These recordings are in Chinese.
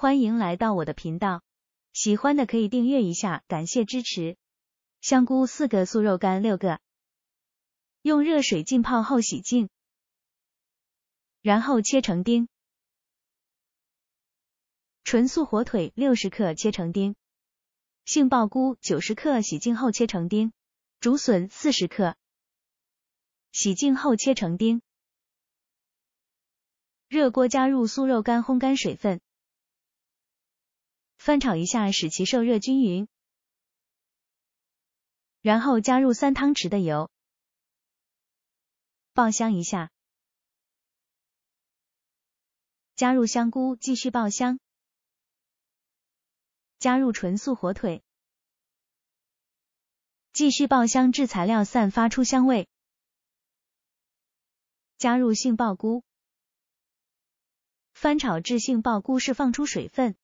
欢迎来到我的频道，喜欢的可以订阅一下，感谢支持。香菇四个，素肉干六个，用热水浸泡后洗净，然后切成丁。纯素火腿六十克切成丁，杏鲍菇九十克洗净后切成丁，竹笋四十克，洗净后切成丁。热锅加入素肉干，烘干水分。翻炒一下，使其受热均匀，然后加入三汤匙的油，爆香一下，加入香菇，继续爆香，加入纯素火腿，继续爆香至材料散发出香味，加入杏鲍菇，翻炒至杏鲍菇释放出水分。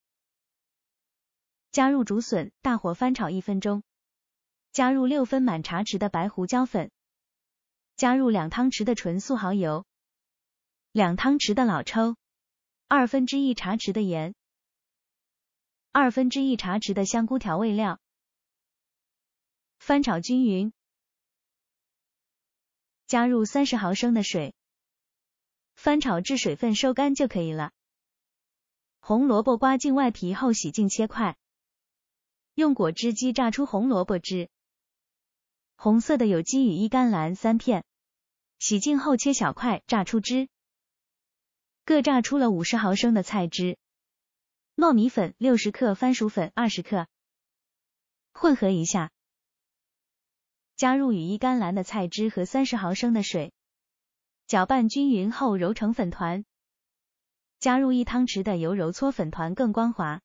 加入竹笋，大火翻炒一分钟。加入六分满茶匙的白胡椒粉，加入两汤匙的纯素蚝油，两汤匙的老抽，二分之一茶匙的盐，二分之一茶匙的香菇调味料，翻炒均匀。加入三十毫升的水，翻炒至水分收干就可以了。红萝卜刮净外皮后洗净切块。用果汁机榨出红萝卜汁，红色的有机羽衣甘蓝三片，洗净后切小块榨出汁，各榨出了五十毫升的菜汁。糯米粉六十克，番薯粉二十克，混合一下，加入羽衣甘蓝的菜汁和三十毫升的水，搅拌均匀后揉成粉团，加入一汤匙的油揉搓粉团更光滑。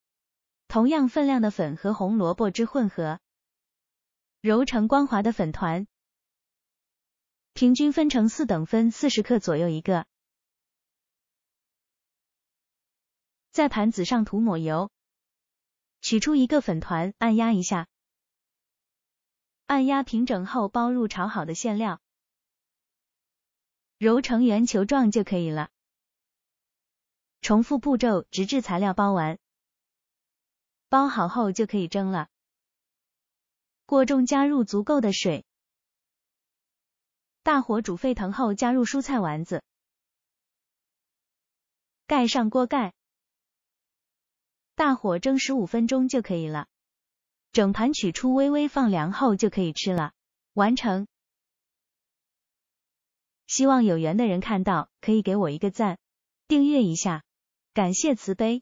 同样分量的粉和红萝卜汁混合，揉成光滑的粉团，平均分成四等分，四十克左右一个。在盘子上涂抹油，取出一个粉团，按压一下，按压平整后包入炒好的馅料，揉成圆球状就可以了。重复步骤，直至材料包完。包好后就可以蒸了。锅中加入足够的水，大火煮沸腾后加入蔬菜丸子，盖上锅盖，大火蒸十五分钟就可以了。整盘取出，微微放凉后就可以吃了。完成。希望有缘的人看到，可以给我一个赞，订阅一下，感谢慈悲。